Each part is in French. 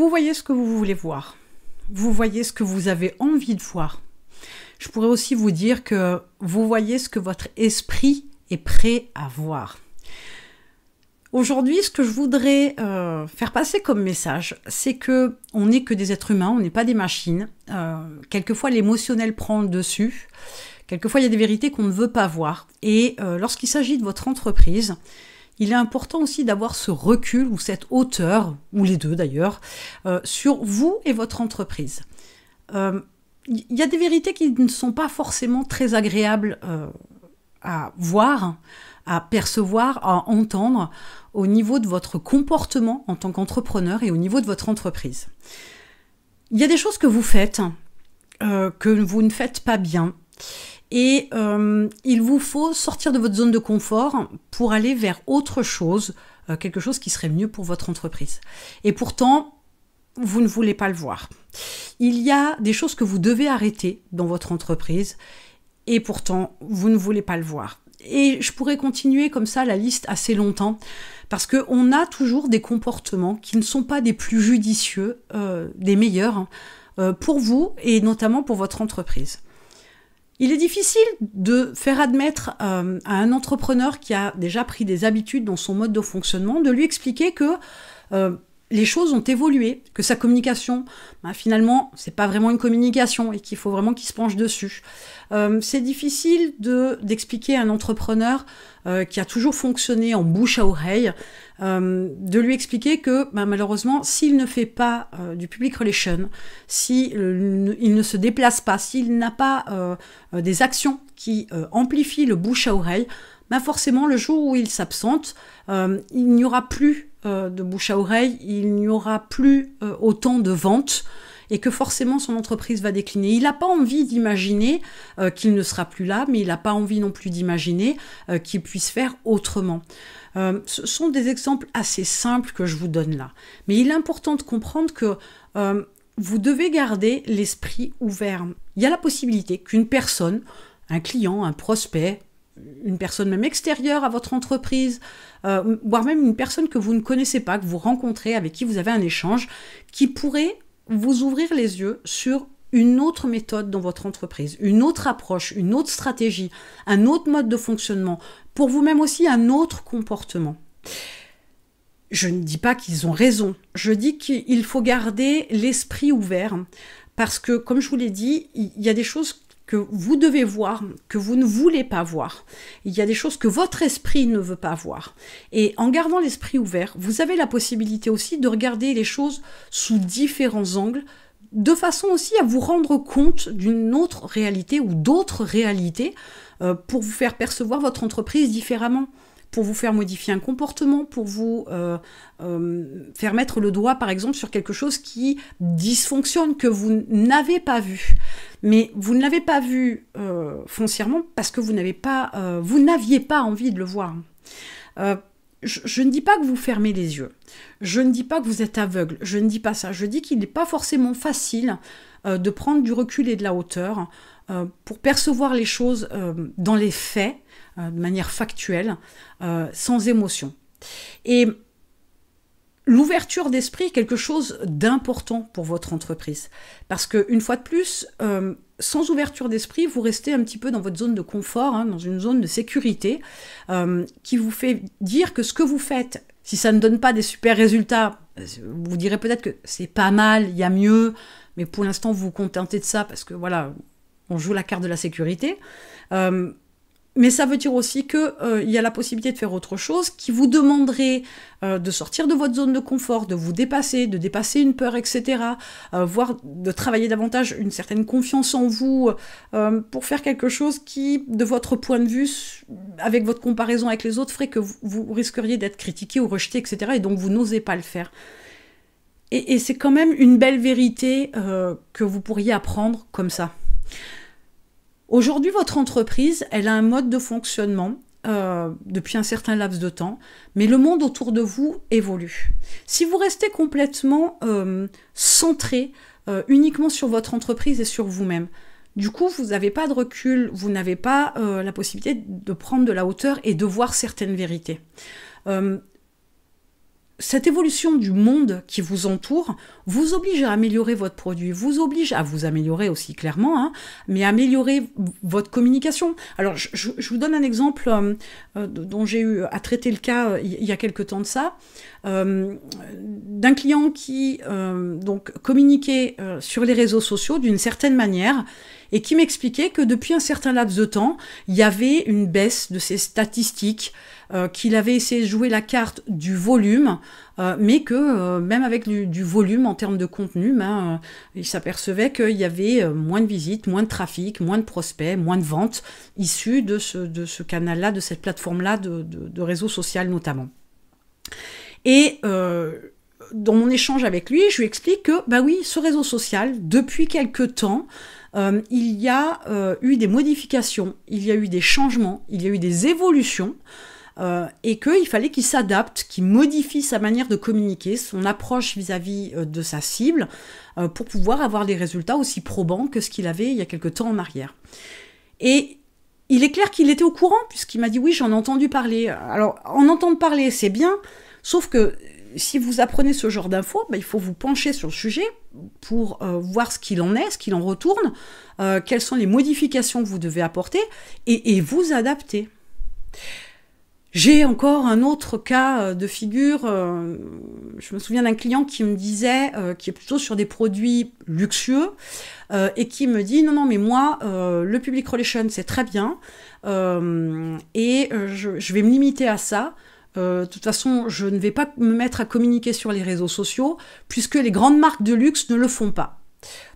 Vous voyez ce que vous voulez voir. Vous voyez ce que vous avez envie de voir. Je pourrais aussi vous dire que vous voyez ce que votre esprit est prêt à voir. Aujourd'hui, ce que je voudrais euh, faire passer comme message, c'est que on n'est que des êtres humains, on n'est pas des machines. Euh, quelquefois, l'émotionnel prend le dessus. Quelquefois, il y a des vérités qu'on ne veut pas voir. Et euh, lorsqu'il s'agit de votre entreprise, il est important aussi d'avoir ce recul ou cette hauteur, ou les deux d'ailleurs, euh, sur vous et votre entreprise. Il euh, y a des vérités qui ne sont pas forcément très agréables euh, à voir, à percevoir, à entendre au niveau de votre comportement en tant qu'entrepreneur et au niveau de votre entreprise. Il y a des choses que vous faites, que vous ne faites pas bien, et euh, il vous faut sortir de votre zone de confort pour aller vers autre chose, euh, quelque chose qui serait mieux pour votre entreprise. Et pourtant, vous ne voulez pas le voir. Il y a des choses que vous devez arrêter dans votre entreprise et pourtant, vous ne voulez pas le voir. Et je pourrais continuer comme ça la liste assez longtemps, parce qu'on a toujours des comportements qui ne sont pas des plus judicieux, euh, des meilleurs, hein, pour vous et notamment pour votre entreprise. Il est difficile de faire admettre euh, à un entrepreneur qui a déjà pris des habitudes dans son mode de fonctionnement, de lui expliquer que euh, les choses ont évolué, que sa communication, ben, finalement, c'est pas vraiment une communication et qu'il faut vraiment qu'il se penche dessus. Euh, c'est difficile de d'expliquer à un entrepreneur euh, qui a toujours fonctionné en bouche à oreille, euh, de lui expliquer que ben, malheureusement, s'il ne fait pas du public relation, s'il ne se déplace pas, s'il n'a pas des actions qui amplifient le bouche à oreille, bah, forcément le jour où il s'absente, euh, il n'y aura plus euh, de bouche à oreille, il n'y aura plus euh, autant de ventes et que forcément son entreprise va décliner. Il n'a pas envie d'imaginer qu'il ne sera plus là, mais il n'a pas envie non plus d'imaginer qu'il puisse faire autrement. ce sont des exemples assez simples que je vous donne là. Mais il est important de comprendre que vous devez garder l'esprit ouvert. Il y a la possibilité qu'une personne, un client, un prospect, une personne même extérieure à votre entreprise, euh, voire même une personne que vous ne connaissez pas, que vous rencontrez, avec qui vous avez un échange, qui pourrait vous ouvrir les yeux sur une autre méthode dans votre entreprise, une autre approche, une autre stratégie, un autre mode de fonctionnement, pour vous-même aussi un autre comportement. Je ne dis pas qu'ils ont raison, je dis qu'il faut garder l'esprit ouvert, parce que comme je vous l'ai dit, il y a des choses que vous devez voir, que vous ne voulez pas voir. Il y a des choses que votre esprit ne veut pas voir. Et en gardant l'esprit ouvert, vous avez la possibilité aussi de regarder les choses sous différents angles, de façon aussi à vous rendre compte d'une autre réalité ou d'autres réalités euh, pour vous faire percevoir votre entreprise différemment pour vous faire modifier un comportement, pour vous euh, euh, faire mettre le doigt, par exemple, sur quelque chose qui dysfonctionne, que vous n'avez pas vu. Mais vous ne l'avez pas vu euh, foncièrement parce que vous n'avez pas, vous n'aviez pas envie de le voir. je, ne dis pas que vous fermez les yeux. Je ne dis pas que vous êtes aveugle. Je ne dis pas ça. Je dis qu'il n'est pas forcément facile de prendre du recul et de la hauteur pour percevoir les choses dans les faits euh, de manière factuelle, euh, sans émotion. Et l'ouverture d'esprit est quelque chose d'important pour votre entreprise. Parce que, une fois de plus, euh, sans ouverture d'esprit, vous restez un petit peu dans votre zone de confort, hein, dans une zone de sécurité, qui vous fait dire que ce que vous faites, si ça ne donne pas des super résultats, vous direz peut-être que c'est pas mal, il y a mieux, mais pour l'instant, vous vous contentez de ça parce que voilà, on joue la carte de la sécurité. Mais ça veut dire aussi qu'il euh, y a la possibilité de faire autre chose qui vous demanderait euh, de sortir de votre zone de confort, de vous dépasser, de dépasser une peur, etc. Euh, voire de travailler davantage une certaine confiance en vous pour faire quelque chose qui, de votre point de vue, avec votre comparaison avec les autres, ferait que vous, risqueriez d'être critiqué ou rejeté, etc. Et donc vous n'osez pas le faire. et c'est quand même une belle vérité que vous pourriez apprendre comme ça. Aujourd'hui, votre entreprise, elle a un mode de fonctionnement euh, depuis un certain laps de temps, mais le monde autour de vous évolue. Si vous restez complètement euh, centré euh, uniquement sur votre entreprise et sur vous-même, du coup, vous n'avez pas de recul, vous n'avez pas la possibilité de prendre de la hauteur et de voir certaines vérités cette évolution du monde qui vous entoure vous oblige à améliorer votre produit, vous oblige à vous améliorer aussi clairement, hein, mais améliorer votre communication. Alors, je, vous donne un exemple euh, euh, dont j'ai eu à traiter le cas euh, il y a quelque temps de ça. Euh, d'un client qui euh, donc communiquait euh, sur les réseaux sociaux d'une certaine manière et qui m'expliquait que depuis un certain laps de temps, il y avait une baisse de ses statistiques, qu'il avait essayé de jouer la carte du volume, mais que même avec du, volume en termes de contenu, ben, il s'apercevait qu'il y avait moins de visites, moins de trafic, moins de prospects, moins de ventes issues de ce, canal-là, de cette plateforme-là, de, réseaux de notamment. Et euh, dans mon échange avec lui, je lui explique que, bah oui, ce réseau social, depuis quelque temps, euh, il y a euh, eu des modifications, il y a eu des changements, il y a eu des évolutions, et qu'il fallait qu'il s'adapte, qu'il modifie sa manière de communiquer, son approche vis-à-vis de sa cible, pour pouvoir avoir des résultats aussi probants que ce qu'il avait il y a quelques temps en arrière. Et il est clair qu'il était au courant, puisqu'il m'a dit oui, j'en ai entendu parler. Alors, en entendre parler, c'est bien, Sauf que euh, si vous apprenez ce genre d'infos, bah, il faut vous pencher sur le sujet pour euh, voir ce qu'il en est, ce qu'il en retourne, euh, quelles sont les modifications que vous devez apporter et, vous adapter. J'ai encore un autre cas de figure. je me souviens d'un client qui me disait, qui est plutôt sur des produits luxueux, et qui me dit non non mais moi le public relation c'est très bien et je, vais me limiter à ça. Euh, de toute façon, je ne vais pas me mettre à communiquer sur les réseaux sociaux, puisque les grandes marques de luxe ne le font pas.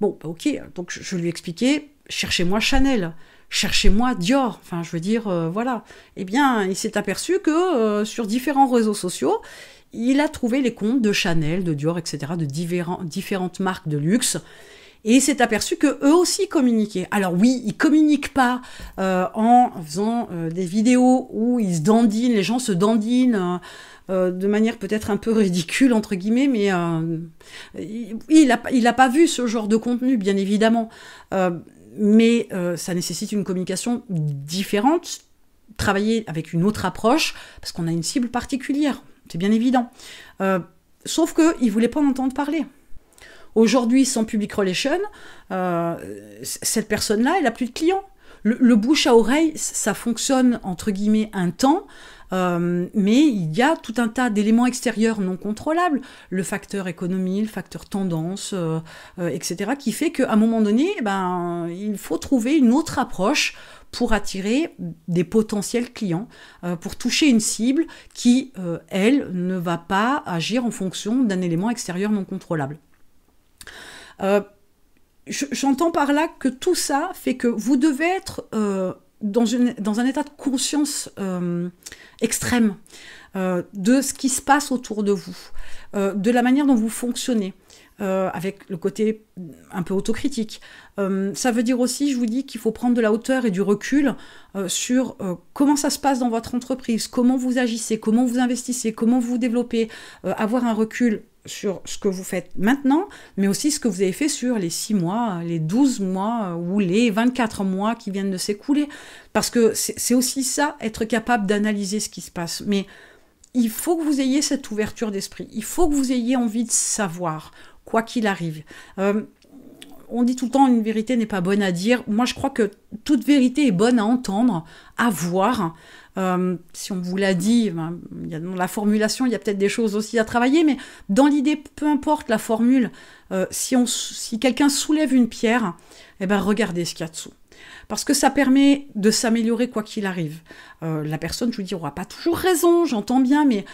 Bon, bah, ok, donc je, lui lui expliqué, cherchez-moi Chanel, cherchez-moi Dior, enfin je veux dire, euh, voilà. Eh bien, il s'est aperçu que euh, sur différents réseaux sociaux, il a trouvé les comptes de Chanel, de Dior, etc., de différentes marques de luxe. Et il s'est aperçu que eux aussi communiquaient. Alors oui, ils communiquent pas euh, en faisant euh, des vidéos où ils se dandinent, les gens se dandinent euh, de manière peut-être un peu ridicule entre guillemets, mais il n'a il a pas vu ce genre de contenu, bien évidemment. mais ça nécessite une communication différente, travailler avec une autre approche, parce qu'on a une cible particulière, c'est bien évident. Sauf qu'il ne voulaient pas en entendre parler. Aujourd'hui, sans public relation, euh, cette personne-là, elle n'a plus de clients. Le, bouche à oreille, ça fonctionne entre guillemets un temps, euh, mais il y a tout un tas d'éléments extérieurs non contrôlables, le facteur économie, le facteur tendance, euh, etc., qui fait qu'à un moment donné, ben, il faut trouver une autre approche pour attirer des potentiels clients, pour toucher une cible qui, elle, ne va pas agir en fonction d'un élément extérieur non contrôlable. Euh, j'entends par là que tout ça fait que vous devez être euh, dans, un état de conscience euh, extrême de ce qui se passe autour de vous, de la manière dont vous fonctionnez. avec le côté un peu autocritique. ça veut dire aussi, je vous dis, qu'il faut prendre de la hauteur et du recul sur comment ça se passe dans votre entreprise, comment vous agissez, comment vous investissez, comment vous développez, avoir un recul sur ce que vous faites maintenant, mais aussi ce que vous avez fait sur les 6 mois, les 12 mois euh, ou les 24 mois qui viennent de s'écouler. Parce que c'est aussi ça, être capable d'analyser ce qui se passe. Mais il faut que vous ayez cette ouverture d'esprit, il faut que vous ayez envie de savoir, quoi qu'il arrive. Euh, on dit tout le temps une vérité n'est pas bonne à dire. Moi, je crois que toute vérité est bonne à entendre, à voir. Euh, si on vous l'a dit, ben, y a, dans la formulation, il y a peut-être des choses aussi à travailler, mais dans l'idée, peu importe la formule, euh, si, si quelqu'un soulève une pierre, eh ben, regardez ce qu'il y a dessous. Parce que ça permet de s'améliorer quoi qu'il arrive. Euh, la personne, je vous dis, aura pas toujours raison, j'entends bien, mais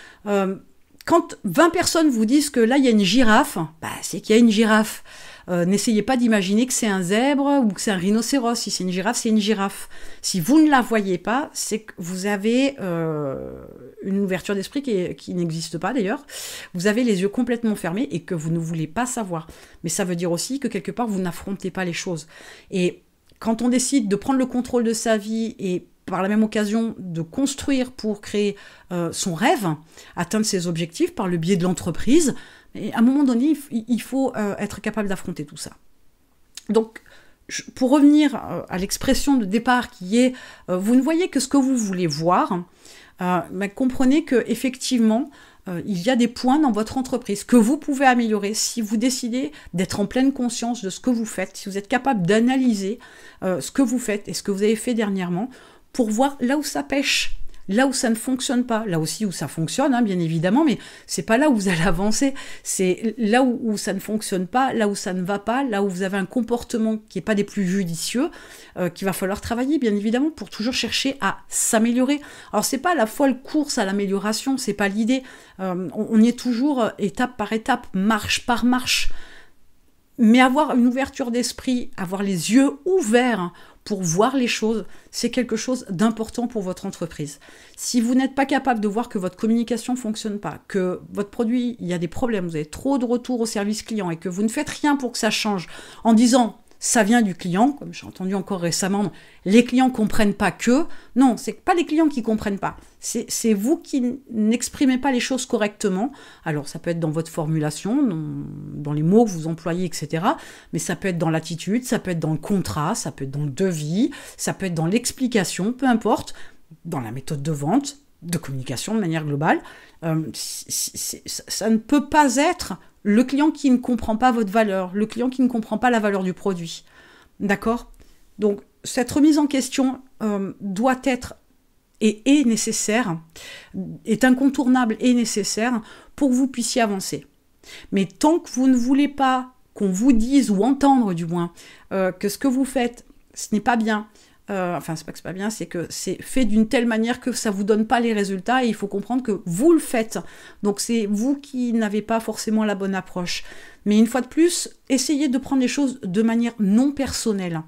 quand 20 personnes vous disent que là, il y a une girafe, bah, c'est qu'il y a une girafe. Euh, n'essayez pas d'imaginer que c'est un zèbre ou que c'est un rhinocéros. Si c'est une girafe, c'est une girafe. Si vous ne la voyez pas, c'est que vous avez euh, une ouverture d'esprit qui, n'existe pas d'ailleurs. Vous avez les yeux complètement fermés et que vous ne voulez pas savoir. Mais ça veut dire aussi que quelque part, vous n'affrontez pas les choses. Et quand on décide de prendre le contrôle de sa vie et par la même occasion de construire pour créer euh, son rêve, atteindre ses objectifs par le biais de l'entreprise, et à un moment donné, il faut euh, être capable d'affronter tout ça. Donc, pour revenir euh, à l'expression de départ qui est euh, vous ne voyez que ce que vous voulez voir, comprenez que effectivement, il y a des points dans votre entreprise que vous pouvez améliorer si vous décidez d'être en pleine conscience de ce que vous faites, si vous êtes capable d'analyser ce que vous faites et ce que vous avez fait dernièrement pour voir là où ça pêche Là où ça ne fonctionne pas, là aussi où ça fonctionne, hein, bien évidemment, mais c'est pas là où vous allez avancer. C'est là où, ça ne fonctionne pas, là où ça ne va pas, là où vous avez un comportement qui n'est pas des plus judicieux, euh, qu'il va falloir travailler, bien évidemment, pour toujours chercher à s'améliorer. Alors c'est pas la folle course à l'amélioration, c'est pas l'idée. Euh, on, on y est toujours euh, étape par étape, marche par marche. Mais avoir une ouverture d'esprit, avoir les yeux ouverts pour voir les choses, c'est quelque chose d'important pour votre entreprise. Si vous n'êtes pas capable de voir que votre communication fonctionne pas, que votre produit, il y a des problèmes, vous avez trop de retours au service client et que vous ne faites rien pour que ça change en disant ça vient du client, comme j'ai entendu encore récemment, les clients comprennent pas que. Non, c'est pas les clients qui comprennent pas. C'est vous qui n'exprimez pas les choses correctement. Alors, ça peut être dans votre formulation, dans les mots que vous employez, etc. Mais ça peut être dans l'attitude, ça peut être dans le contrat, ça peut être dans le devis, ça peut être dans l'explication, peu importe, dans la méthode de vente, de communication de manière globale. Euh, ça ne peut pas être le client qui ne comprend pas votre valeur, le client qui ne comprend pas la valeur du produit. D'accord Donc, cette remise en question euh, doit être et est nécessaire, est incontournable et nécessaire pour que vous puissiez avancer. Mais tant que vous ne voulez pas qu'on vous dise ou entendre du moins euh, que ce que vous faites, ce n'est pas bien, euh, enfin c'est pas que c'est pas bien, c'est que c'est fait d'une telle manière que ça vous donne pas les résultats et il faut comprendre que vous le faites. Donc c'est vous qui n'avez pas forcément la bonne approche. Mais une fois de plus, essayez de prendre les choses de manière non personnelle.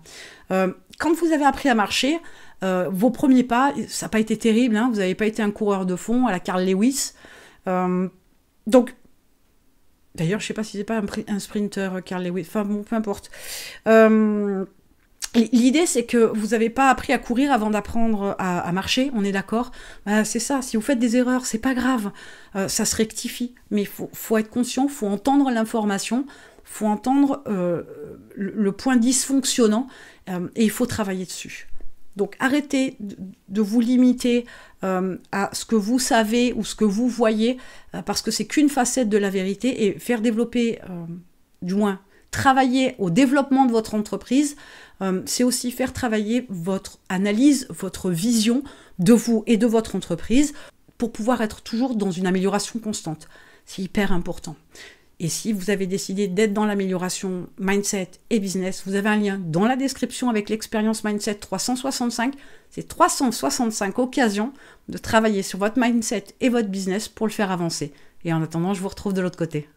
Euh, quand vous avez appris à marcher, euh, vos premiers pas, ça n'a pas été terrible, hein, vous n'avez pas été un coureur de fond à la Carl Lewis. donc D'ailleurs, je sais pas si c'est pas un, sprinter, Carl Lewis, enfin bon, peu importe. L'idée, c'est que vous n'avez pas appris à courir avant d'apprendre euh, à, marcher, on est d'accord bah, C'est ça, si vous faites des erreurs, c'est pas grave, euh, ça se rectifie. Mais il faut, être conscient, faut entendre l'information, faut entendre euh, le, point dysfonctionnant et il faut travailler dessus. Donc arrêtez de, vous limiter à ce que vous savez ou ce que vous voyez, parce que c'est qu'une facette de la vérité et faire développer, du moins, travailler au développement de votre entreprise, euh, c'est aussi faire travailler votre analyse, votre vision de vous et de votre entreprise pour pouvoir être toujours dans une amélioration constante. C'est hyper important. Et si vous avez décidé d'être dans l'amélioration mindset et business, vous avez un lien dans la description avec l'expérience mindset 365. C'est 365 occasions de travailler sur votre mindset et votre business pour le faire avancer. Et en attendant, je vous retrouve de l'autre côté.